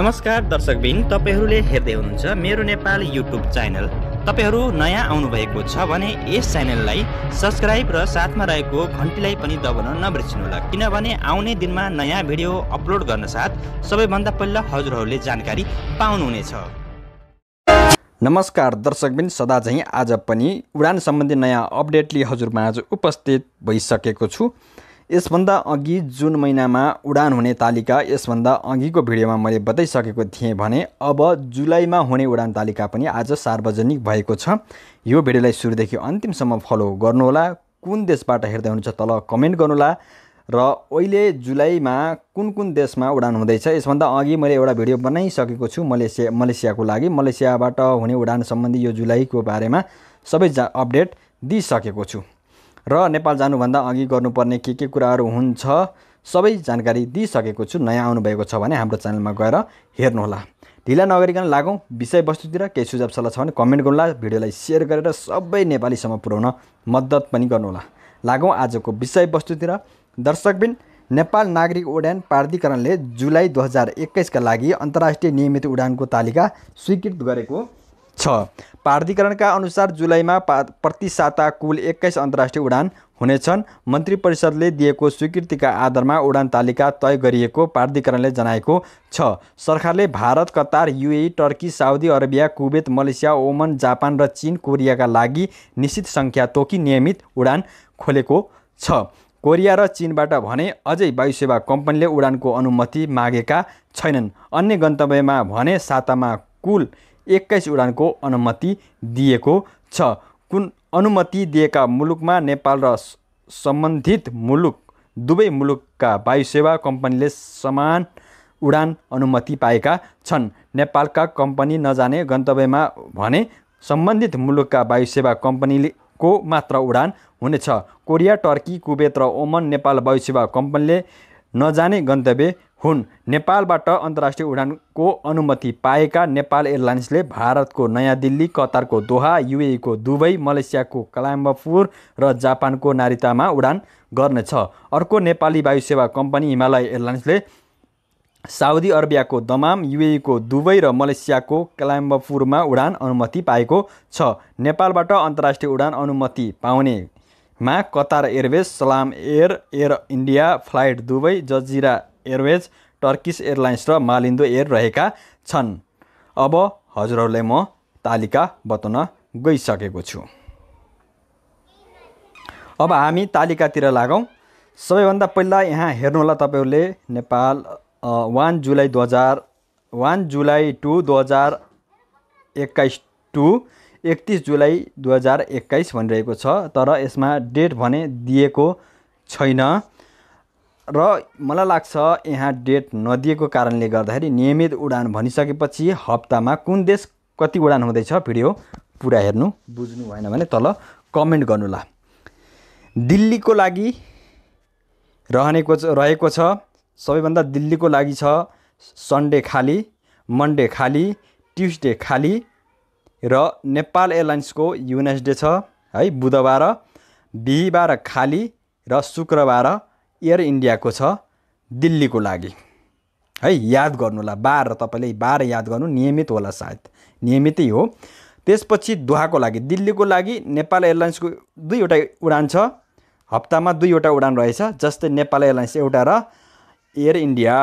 नमस्कार दर्शकबिन तपाईँहरूले हेर्दै हुनुहुन्छ मेरो नेपाल युट्युब च्यानल तपाईँहरू नयाँ आउनुभएको छ भने यस च्यानललाई सब्सक्राइब र साथमा रहेको घन्टीलाई पनि दबाउन नबिर्सिनुहोला किनभने आउने दिनमा नयाँ भिडियो अपलोड गर्न साथ सबैभन्दा पहिला हजुरहरूले जानकारी पाउनुहुनेछ नमस्कार दर्शकबिन सदा झैँ आज पनि उडान सम्बन्धी नयाँ अपडेटले हजुरमा आज उपस्थित भइसकेको छु यसभन्दा अघि जुन महिनामा उडान हुने तालिका यसभन्दा अघिको भिडियोमा मैले बताइसकेको थिएँ भने अब जुलाईमा हुने उडान तालिका पनि आज सार्वजनिक भएको छ यो भिडियोलाई सुरुदेखि अन्तिमसम्म फलो गर्नुहोला कुन देशबाट हेर्दै हुनुहुन्छ तल कमेन्ट गर्नुहोला र अहिले जुलाईमा कुन कुन देशमा उडान हुँदैछ यसभन्दा अघि मैले एउटा भिडियो बनाइसकेको छु मलेसिया मलेसियाको लागि मलेसियाबाट हुने उडान सम्बन्धी यो जुलाईको बारेमा सबै जा अपडेट दिइसकेको छु र नेपाल जानुभन्दा अघि गर्नुपर्ने के के कुराहरू हुन्छ सबै जानकारी दिइसकेको छु नयाँ आउनुभएको छ भने हाम्रो च्यानलमा गएर हेर्नुहोला ढिला नगरिकन लागौँ विषयवस्तुतिर केही सुझाव सल्लाह छ भने कमेन्ट गर्नुहोला भिडियोलाई सेयर गरेर सबै नेपालीसम्म पुर्याउन मद्दत पनि गर्नुहोला लागौँ आजको विषयवस्तुतिर दर्शकबिन नेपाल नागरिक उडान प्राधिकरणले जुलाई दुई हजार एक्काइसका लागि अन्तर्राष्ट्रिय नियमित उडानको तालिका स्वीकृत गरेको छ प्राधिकरणका अनुसार जुलाईमा प्रति साता कुल एक्काइस अन्तर्राष्ट्रिय उडान हुनेछन् मन्त्री परिषदले दिएको स्वीकृतिका आधारमा उडान तालिका तय गरिएको प्राधिकरणले जनाएको छ सरकारले Bharat Qatar UAE Turkey Saudi Arabia Kuwait Malaysia Oman Japan र चीन कोरियाका लागि निश्चित सङ्ख्या तोकी नियमित उडान खोलेको छ कोरिया र चिनबाट भने अझै वायुसेवा कम्पनीले उडानको अनुमति मागेका छैनन् अन्य गन्तव्यमा भने सातामा कुल एक्काइस उडानको अनुमति दिएको छ कुन अनुमति दिएका मुलुकमा नेपाल र सम्बन्धित मुलुक दुवै मुलुकका वायुसेवा कम्पनीले समान उडान अनुमति पाएका छन् नेपालका कम्पनी नजाने गन्तव्यमा भने सम्बन्धित मुलुकका वायुसेवा कम्पनीको मात्र उडान हुनेछ कोरिया टर्की कुवेत र ओमन नेपाल वायुसेवा कम्पनीले नजाने गन्तव्य हुन् नेपालबाट अन्तर्राष्ट्रिय उडानको अनुमति पाएका नेपाल एयरलाइन्सले भारतको नयाँ दिल्ली कतारको दोहा युएईको दुबई मलेसियाको कलाम्बपुर र जापानको नारितामा उडान गर्नेछ अर्को नेपाली वायुसेवा कम्पनी हिमालय एयरलाइन्सले साउदी अरेबियाको दमाम युएईको दुबई र मलेसियाको कलाम्बपुरमा उडान अनुमति पाएको छ नेपालबाट अन्तर्राष्ट्रिय उडान अनुमति पाउने मा Qatar Airways Salam Air Air India flight Dubai Jazeera Airways Turkish Airlines र मालिन्दो एयर रहेका छन् अब हजुरहरूलाई म तालिका बताउन गइसकेको छु अब हामी तालिकातिर लागौँ सबैभन्दा पहिला यहाँ हेर्नु होला तपाईँहरूले नेपाल वान जुलाई दुई हजार वान जुलाई टु दुई हजार एक्काइस टु एकतिस जुलाई दुई हजार एक्काइस भनिरहेको छ तर यसमा डेट भने दिएको छैन र मलाई लाग्छ यहाँ डेट नदिएको कारणले गर्दाखेरि नियमित उडान भनिसकेपछि हप्तामा कुन देश कति उडान हुँदैछ भिडियो पुरा हेर्नु बुझ्नु भएन भने तल कमेन्ट गर्नुहोला दिल्लीको लागि रहनेको रहेको छ सबैभन्दा दिल्लीको लागि छ सन्डे खाली मन्डे खाली ट्युसडे खाली र नेपाल एयरलाइन्सको युनेसडे छ है बुधबार बिहिबार खाली र शुक्रबार एयर इन्डियाको छ दिल्लीको लागि है याद गर्नु होला बार तपाईँले बार याद गर्नु नियमित होला सायद नियमितै हो त्यसपछि दुहाको लागि दिल्लीको लागि नेपाल एयरलाइन्सको दुईवटा उडान छ हप्तामा दुईवटा उडान रहेछ जस्तै नेपाल एयरलाइन्स एउटा र एयर इन्डिया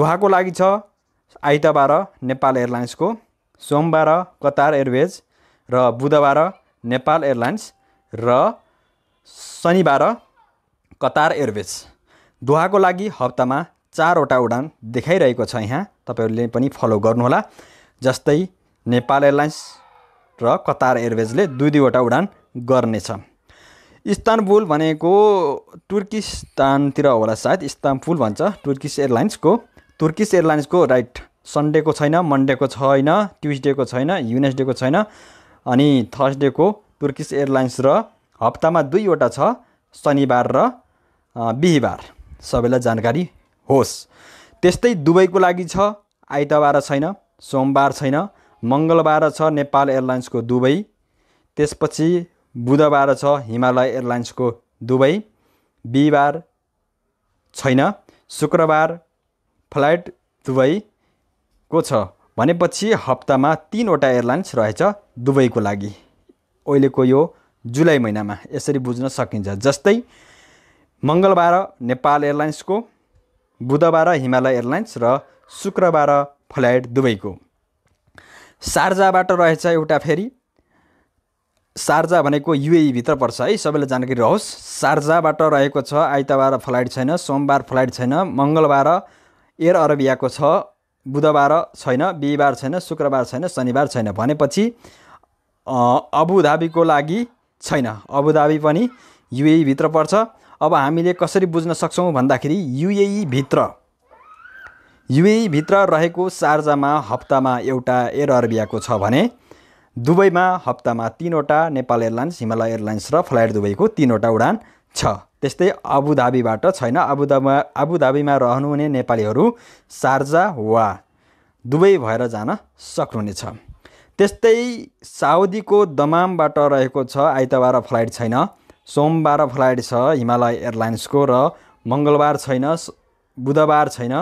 दुहाको लागि छ आइतबार नेपाल एयरलाइन्सको सोमबार कतार एयरवेज र बुधबार नेपाल एयरलाइन्स र शनिबार कतार एयरवेज दुहाको लागि हप्तामा चारवटा उडान देखाइरहेको छ यहाँ तपाईँहरूले पनि फलो गर्नुहोला जस्तै नेपाल एयरलाइन्स र कतार एयरवेजले दुई दुईवटा उडान गर्नेछ इस्तानबुल भनेको तुर्किस्तानतिर होला सायद इस्तानबुल भन्छ तुर्किस एयरलाइन्सको तुर्किस एयरलाइन्सको राइट सन्डेको छैन मन्डेको छैन ट्युजडेको छैन युनेसडेको छैन अनि थर्सडेको तुर्किस एयरलाइन्स र हप्तामा दुईवटा छ शनिबार र बिहिबार सबैलाई जानकारी होस् त्यस्तै दुबईको लागि छ आइतबार छैन सोमबार छैन मङ्गलबार छ नेपाल एयरलाइन्सको दुबई त्यसपछि बुधबार छ हिमालय एयरलाइन्सको दुबई बिहिबार छैन शुक्रबार फ्लाइट दुबई को छ भनेपछि हप्तामा तिनवटा एयरलाइन्स रहेछ दुबईको लागि अहिलेको यो जुलाई महिनामा यसरी बुझ्न सकिन्छ जस्तै मङ्गलबार नेपाल एयरलाइन्सको बुधबार हिमालय एयरलाइन्स र शुक्रबार फ्लाइट दुबईको सार्जाबाट रहेछ एउटा फेरि सार्जा भनेको युएईभित्र पर्छ है सबैलाई जानकारी रहोस् सार्जाबाट रहेको छ आइतबार फ्लाइट छैन सोमबार फ्लाइट छैन मङ्गलबार एयर अरबियाको छ बुधबार छैन बिहिबार छैन शुक्रबार छैन शनिबार छैन भनेपछि अबुधाबीको लागि छैन अबुधाबी पनि युएईभित्र पर्छ अब हामीले कसरी बुझ्न सक्छौँ भन्दाखेरि युएईभित्र युएईभित्र रहेको सार्जामा हप्तामा एउटा एयर अरबियाको छ भने दुबईमा हप्तामा तिनवटा नेपाल एयरलाइन्स हिमालय एयरलाइन्स र फ्लाइट दुबईको तिनवटा उडान छ त्यस्तै अबुधाबीबाट छैन अबुधाबीमा अबुधाबीमा रहनुहुने नेपालीहरू सार्जा वा दुबई भएर जान सक्नुहुनेछ त्यस्तै साउदीको दमामबाट रहेको छ आइतबार फ्लाइट छैन सोमबार फ्लाइट छ हिमालय एयरलाइन्सको र मङ्गलबार छैन बुधबार छैन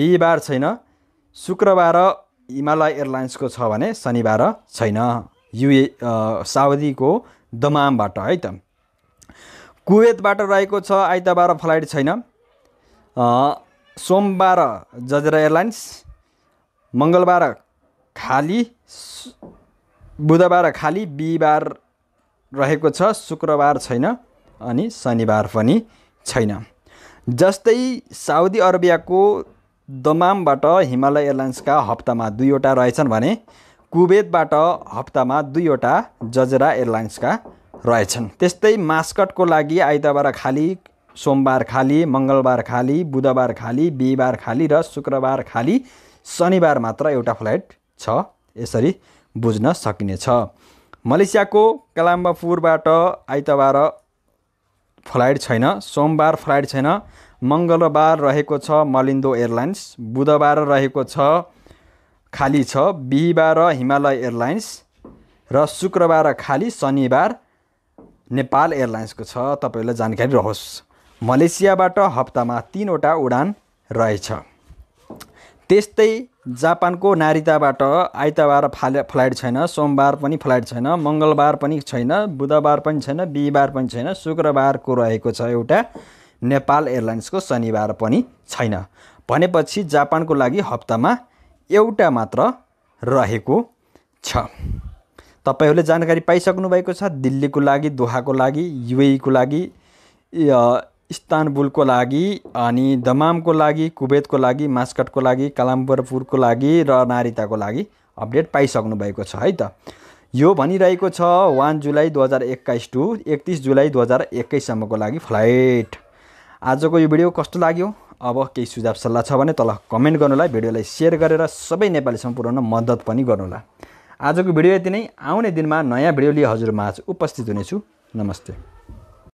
बिहिबार छैन शुक्रबार हिमालय एयरलाइन्सको छ भने शनिबार छैन युए साउदीको दमामबाट है त कुवेतबाट रहेको छ आइतबार फ्लाइट छैन सोमबार जजरा एयरलाइन्स मङ्गलबार खाली बुधबार खाली बिहिबार रहेको छ शुक्रबार छैन अनि शनिबार पनि छैन जस्तै साउदी अरेबियाको दमामबाट हिमालय एयरलाइन्सका हप्तामा दुईवटा रहेछन् भने कुवेतबाट हप्तामा दुईवटा जजरा एयरलाइन्सका रहेछन् त्यस्तै मास्कटको लागि आइतबार खाली सोमबार खाली मङ्गलबार खाली बुधबार खाली बिहिबार खाली र शुक्रबार खाली शनिबार मात्र एउटा फ्लाइट छ यसरी बुझ्न सकिनेछ मलेसियाको कलाम्बापुरबाट आइतबार फ्लाइट छैन सोमबार फ्लाइट छैन मङ्गलबार रहेको छ मलिन्दो एयरलाइन्स बुधबार रहेको छ खाली छ बिहिबार हिमालय एयरलाइन्स र शुक्रबार खाली शनिबार नेपाल एयरलाइन्सको छ तपाईँलाई जानकारी रहोस् मलेसियाबाट हप्तामा तिनवटा उडान रहेछ त्यस्तै जापानको नारिताबाट आइतबार फाले फ्लाइट छैन सोमबार पनि फ्लाइट छैन मङ्गलबार पनि छैन बुधबार पनि छैन बिहिबार पनि छैन शुक्रबारको रहेको छ एउटा नेपाल एयरलाइन्सको शनिबार पनि छैन भनेपछि जापानको लागि हप्तामा एउटा मात्र रहेको छ तपाईँहरूले जानकारी पाइसक्नु भएको छ दिल्लीको लागि दोहाको लागि युएईको लागि इस्तानबुलको लागि अनि दमामको लागि कुवेतको लागि मास्कटको लागि कालाम्बरपुरको लागि र नारिताको लागि अपडेट पाइसक्नु भएको छ है त यो भनिरहेको छ वान जुलाई दुई हजार एक्काइस टु एकतिस जुलाई दुई हजार एक्काइससम्मको लागि फ्लाइट आजको यो भिडियो कस्तो लाग्यो अब केही सुझाव सल्लाह छ भने तल कमेन्ट गर्नुलाई भिडियोलाई सेयर गरेर सबै नेपालीसम्म पुऱ्याउन मद्दत पनि गर्नुहोला आजको भिडियो यति नै आउने दिनमा नयाँ भिडियो लिएर हजुरमा उपस्थित हुनेछु नमस्ते